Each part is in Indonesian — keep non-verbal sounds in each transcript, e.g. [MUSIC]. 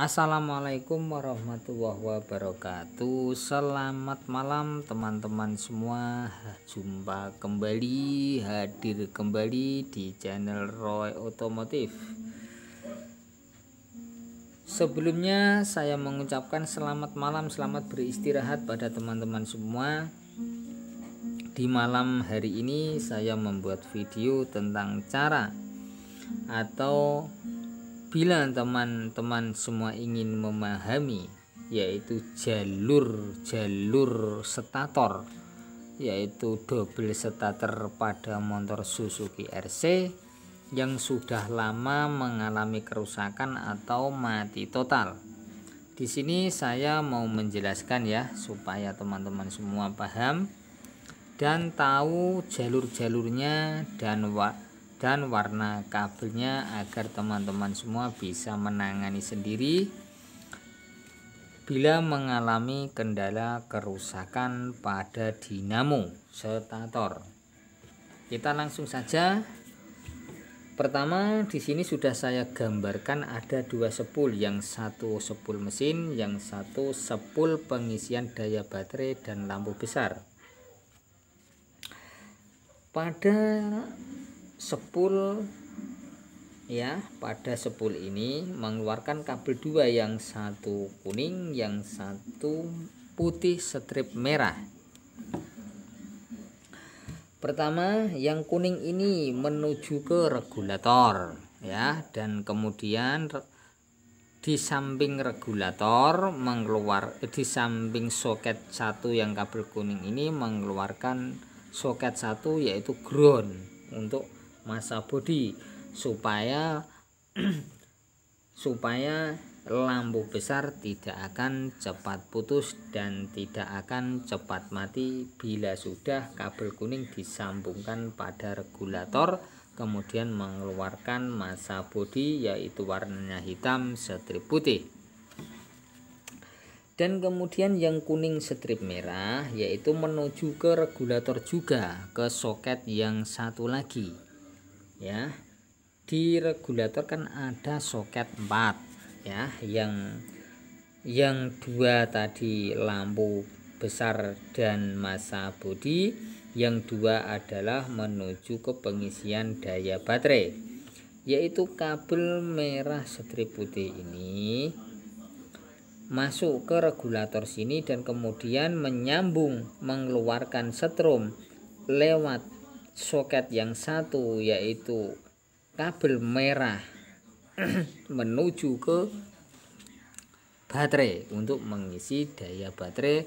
Assalamualaikum warahmatullahi wabarakatuh Selamat malam teman-teman semua Jumpa kembali Hadir kembali di channel Roy Otomotif Sebelumnya saya mengucapkan selamat malam Selamat beristirahat pada teman-teman semua Di malam hari ini saya membuat video tentang cara Atau bila teman-teman semua ingin memahami yaitu jalur-jalur stator yaitu double stator pada motor Suzuki RC yang sudah lama mengalami kerusakan atau mati total. Di sini saya mau menjelaskan ya supaya teman-teman semua paham dan tahu jalur-jalurnya dan dan warna kabelnya agar teman-teman semua bisa menangani sendiri bila mengalami kendala kerusakan pada dinamo stator kita langsung saja pertama di sini sudah saya gambarkan ada dua sepul yang satu sepul mesin yang satu sepul pengisian daya baterai dan lampu besar pada sepul ya pada sepul ini mengeluarkan kabel dua yang satu kuning yang satu putih strip merah pertama yang kuning ini menuju ke regulator ya dan kemudian di samping regulator mengeluar di samping soket satu yang kabel kuning ini mengeluarkan soket satu yaitu ground untuk masa bodi supaya [CLEARS THROAT] supaya lampu besar tidak akan cepat putus dan tidak akan cepat mati bila sudah kabel kuning disambungkan pada regulator kemudian mengeluarkan masa bodi yaitu warnanya hitam strip putih dan kemudian yang kuning strip merah yaitu menuju ke regulator juga ke soket yang satu lagi ya di regulator kan ada soket 4 ya yang yang dua tadi lampu besar dan masa bodi yang dua adalah menuju ke pengisian daya baterai yaitu kabel merah strip putih ini masuk ke regulator sini dan kemudian menyambung mengeluarkan setrum lewat soket yang satu yaitu kabel merah [CLEARS THROAT] menuju ke baterai untuk mengisi daya baterai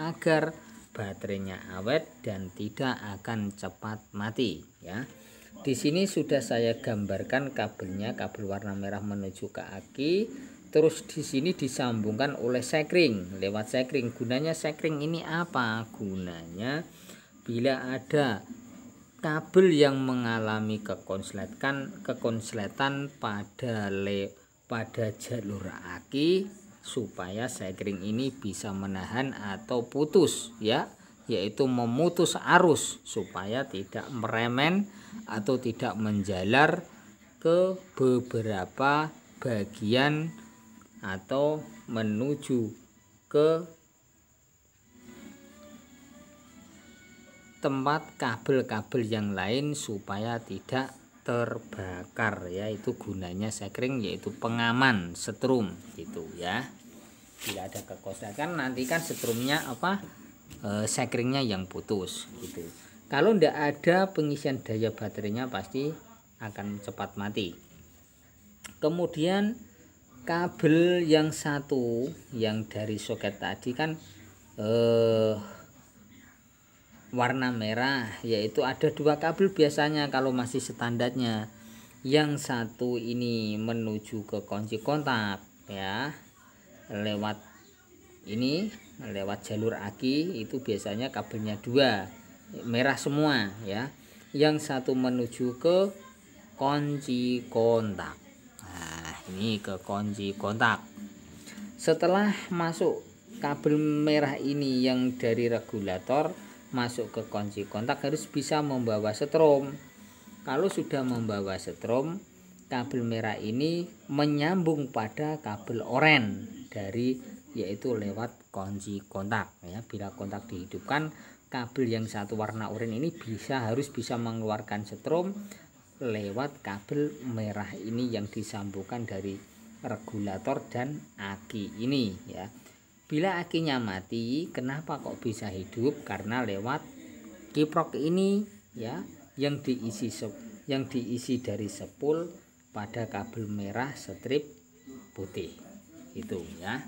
agar baterainya awet dan tidak akan cepat mati ya. Di sini sudah saya gambarkan kabelnya kabel warna merah menuju ke aki terus di sini disambungkan oleh sekring lewat sekring gunanya sekring ini apa gunanya bila ada kabel yang mengalami kekonsletan kekonsletan pada le pada jalur aki supaya sekring ini bisa menahan atau putus ya yaitu memutus arus supaya tidak meremen atau tidak menjalar ke beberapa bagian atau menuju ke tempat kabel-kabel yang lain supaya tidak terbakar ya itu gunanya sekring yaitu pengaman setrum gitu ya tidak ada kekosakan nanti kan setrumnya apa e, sekringnya yang putus gitu kalau tidak ada pengisian daya baterainya pasti akan cepat mati kemudian kabel yang satu yang dari soket tadi kan eh warna merah yaitu ada dua kabel biasanya kalau masih standarnya yang satu ini menuju ke kunci kontak ya lewat ini lewat jalur aki itu biasanya kabelnya dua merah semua ya yang satu menuju ke kunci kontak nah ini ke kunci kontak setelah masuk kabel merah ini yang dari regulator masuk ke kunci kontak harus bisa membawa setrum kalau sudah membawa setrum kabel merah ini menyambung pada kabel oren dari yaitu lewat kunci kontak ya bila kontak dihidupkan kabel yang satu warna oranye ini bisa harus bisa mengeluarkan setrum lewat kabel merah ini yang disambungkan dari regulator dan aki ini ya Bila akinya mati, kenapa kok bisa hidup? Karena lewat kiprok ini ya yang diisi yang diisi dari sepul pada kabel merah strip putih. Itu ya.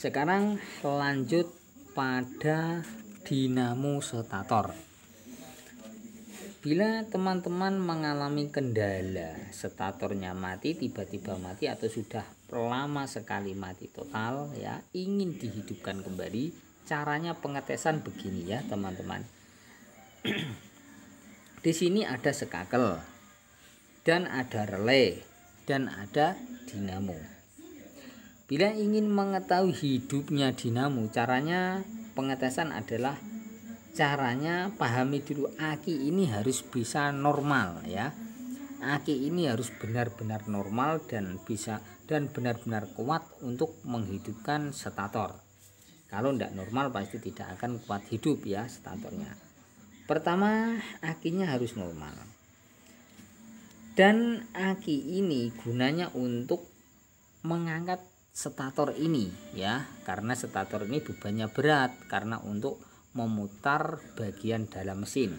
Sekarang lanjut pada dinamo stator. Bila teman-teman mengalami kendala, statornya mati, tiba-tiba mati atau sudah lama sekali mati total ya, ingin dihidupkan kembali, caranya pengetesan begini ya, teman-teman. [CLEARS THROAT] Di sini ada sekakel dan ada relay dan ada dinamo. Bila ingin mengetahui hidupnya dinamo, caranya pengetesan adalah caranya pahami dulu aki ini harus bisa normal ya aki ini harus benar-benar normal dan bisa dan benar-benar kuat untuk menghidupkan stator kalau tidak normal pasti tidak akan kuat hidup ya statornya pertama akinya harus normal dan aki ini gunanya untuk mengangkat stator ini ya karena stator ini bebannya berat karena untuk memutar bagian dalam mesin.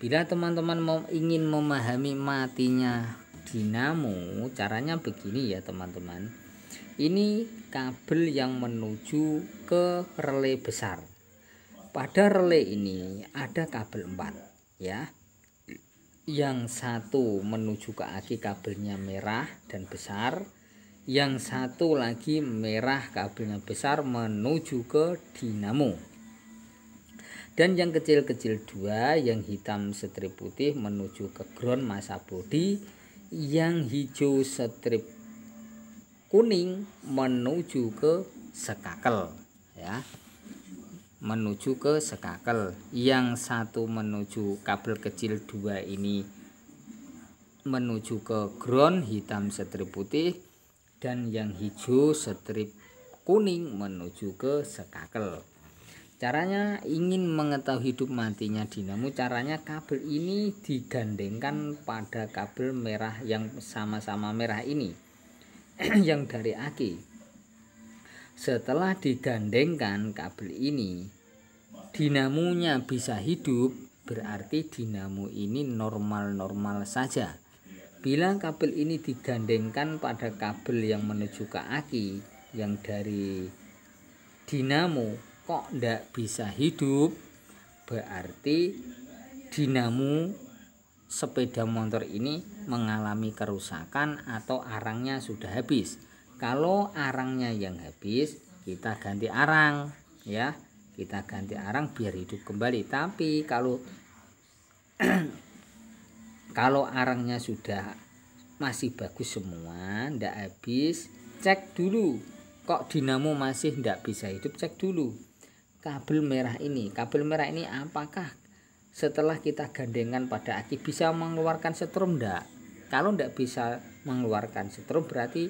Bila teman-teman ingin memahami matinya dinamo, caranya begini ya teman-teman. Ini kabel yang menuju ke relay besar. Pada relay ini ada kabel 4 ya. Yang satu menuju ke aki kabelnya merah dan besar, yang satu lagi merah kabelnya besar menuju ke dinamo dan yang kecil-kecil dua yang hitam strip putih menuju ke ground masa bodi yang hijau strip kuning menuju ke sekakel ya menuju ke sekakel yang satu menuju kabel kecil dua ini menuju ke ground hitam strip putih dan yang hijau strip kuning menuju ke sekakel caranya ingin mengetahui hidup matinya dinamo caranya kabel ini digandengkan pada kabel merah yang sama-sama merah ini [CLEARS THROAT] yang dari aki setelah digandengkan kabel ini dinamonya bisa hidup berarti dinamo ini normal-normal saja Bila kabel ini digandengkan pada kabel yang menuju ke aki yang dari dinamo kok tidak bisa hidup berarti dinamo sepeda motor ini mengalami kerusakan atau arangnya sudah habis. Kalau arangnya yang habis kita ganti arang ya kita ganti arang biar hidup kembali tapi kalau [CLEARS THROAT] eh, kalau arangnya sudah masih bagus semua ndak habis cek dulu kok dinamo masih ndak bisa hidup cek dulu kabel merah ini kabel merah ini apakah setelah kita gandengan pada aki bisa mengeluarkan setrum ndak kalau ndak bisa mengeluarkan setrum berarti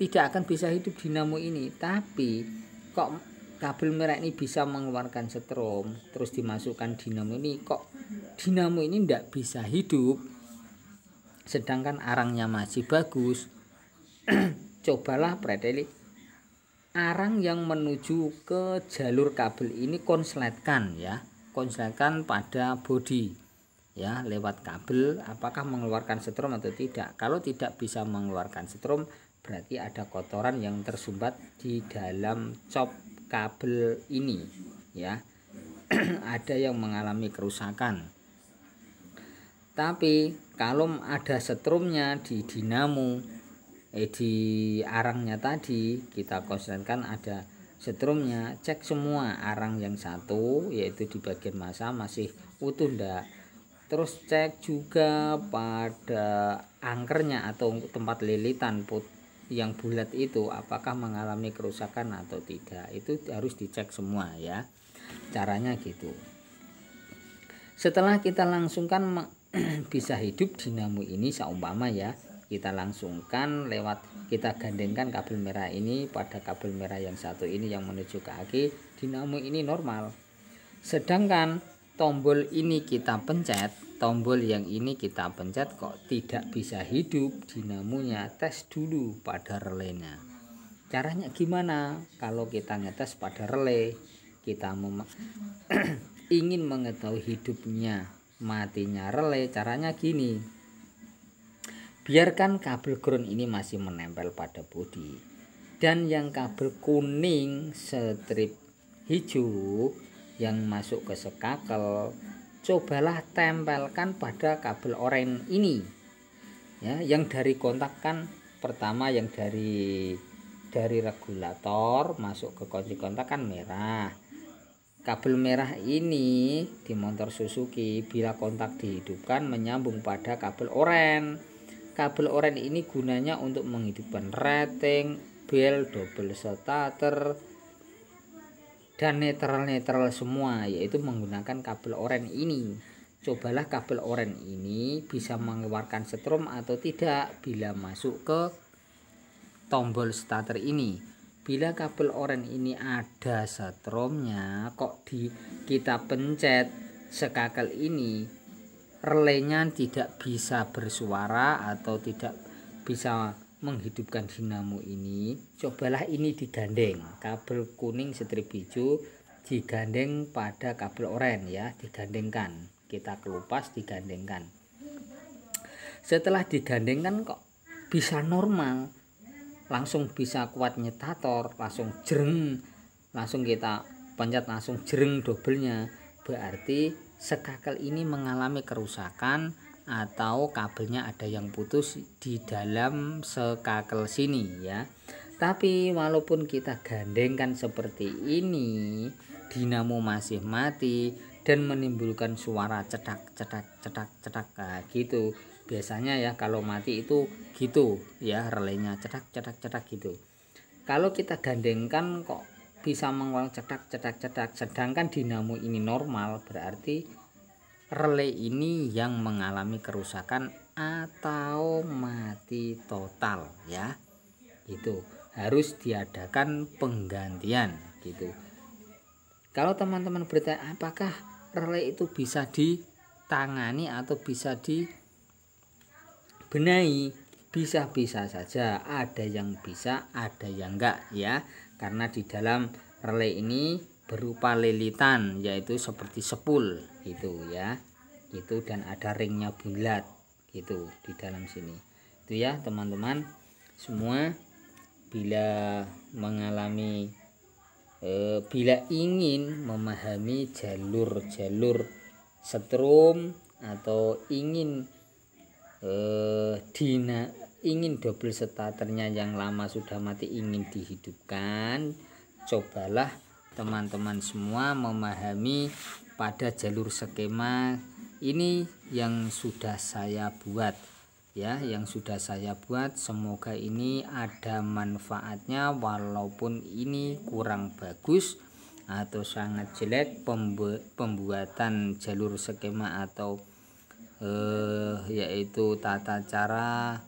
tidak akan bisa hidup dinamo ini tapi kok kabel merah ini bisa mengeluarkan setrum terus dimasukkan dinamo ini kok dinamo ini tidak bisa hidup sedangkan arangnya masih bagus [CLEARS THROAT] cobalah preteli arang yang menuju ke jalur kabel ini konsletkan ya konsletkan pada body ya lewat kabel apakah mengeluarkan setrum atau tidak kalau tidak bisa mengeluarkan setrum berarti ada kotoran yang tersumbat di dalam cop kabel ini ya [CLEARS THROAT] ada yang mengalami kerusakan tapi kalau ada setrumnya di dinamo eh di arangnya tadi kita konsentrasikan ada setrumnya cek semua arang yang satu yaitu di bagian masa masih utuh ndak terus cek juga pada angkernya atau tempat lilitan put yang bulat itu apakah mengalami kerusakan atau tidak itu harus dicek semua ya caranya gitu setelah kita langsungkan [CLEARS THROAT] bisa hidup dinamo ini seumpama ya kita langsungkan lewat kita gandengkan kabel merah ini pada kabel merah yang satu ini yang menuju ke aki dinamo ini normal sedangkan tombol ini kita pencet tombol yang ini kita pencet kok tidak bisa hidup dinamonya tes dulu pada relenya caranya gimana kalau kita ngetes pada relay kita [CLEARS THROAT] ingin mengetahui hidupnya matinya relay caranya gini biarkan kabel ground ini masih menempel pada bodi dan yang kabel kuning strip hijau yang masuk ke sekakel cobalah tempelkan pada kabel oranye ini ya yang dari kontak kan pertama yang dari dari regulator masuk ke kunci kontak kan merah Kabel merah ini di motor Suzuki bila kontak dihidupkan menyambung pada kabel oranye. Kabel oranye ini gunanya untuk menghidupkan rating, bel, double starter, dan netral-netral semua yaitu menggunakan kabel oranye ini. Cobalah kabel oranye ini bisa mengeluarkan setrum atau tidak bila masuk ke tombol starter ini bila kabel oranye ini ada setrumnya kok di kita pencet sekakel ini relenya tidak bisa bersuara atau tidak bisa menghidupkan dinamo ini cobalah ini digandeng kabel kuning strip hijau digandeng pada kabel oranye ya digandengkan kita kelupas digandengkan setelah digandengkan kok bisa normal langsung bisa kuat nyetator langsung jereng langsung kita pencet langsung jereng dobelnya berarti sekakel ini mengalami kerusakan atau kabelnya ada yang putus di dalam sekakel sini ya tapi walaupun kita gandengkan seperti ini dinamo masih mati dan menimbulkan suara cetak cetak cetak cetak nah, gitu biasanya ya kalau mati itu gitu ya relaynya cetak cetak cetak gitu kalau kita gandengkan kok bisa mengulang cetak cetak cetak sedangkan dinamo ini normal berarti relay ini yang mengalami kerusakan atau mati total ya itu harus diadakan penggantian gitu kalau teman-teman bertanya apakah relay itu bisa ditangani atau bisa di benahi bisa-bisa saja ada yang bisa ada yang enggak ya karena di dalam relay ini berupa lilitan yaitu seperti sepul gitu ya itu dan ada ringnya bulat gitu di dalam sini itu ya teman-teman semua bila mengalami e, bila ingin memahami jalur-jalur setrum atau ingin eh, dina ingin double starternya yang lama sudah mati ingin dihidupkan cobalah teman-teman semua memahami pada jalur skema ini yang sudah saya buat ya yang sudah saya buat semoga ini ada manfaatnya walaupun ini kurang bagus atau sangat jelek pembuatan jalur skema atau eh, yaitu tata cara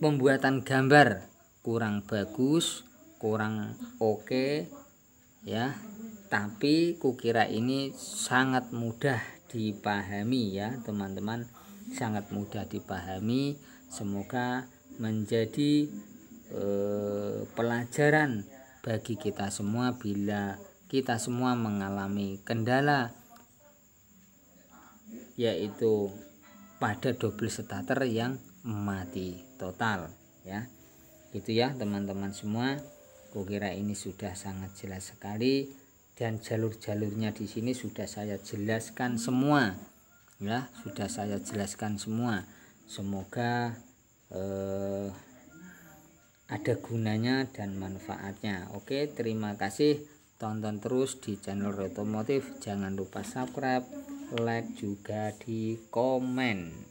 pembuatan gambar kurang bagus kurang oke okay, ya tapi kukira ini sangat mudah dipahami ya teman-teman sangat mudah dipahami semoga menjadi eh, pelajaran bagi kita semua bila kita semua mengalami kendala yaitu pada double starter yang mati total ya itu ya teman-teman semua kukira ini sudah sangat jelas sekali dan jalur-jalurnya di sini sudah saya jelaskan semua ya sudah saya jelaskan semua semoga eh, ada gunanya dan manfaatnya oke terima kasih tonton terus di channel otomotif jangan lupa subscribe like juga di komen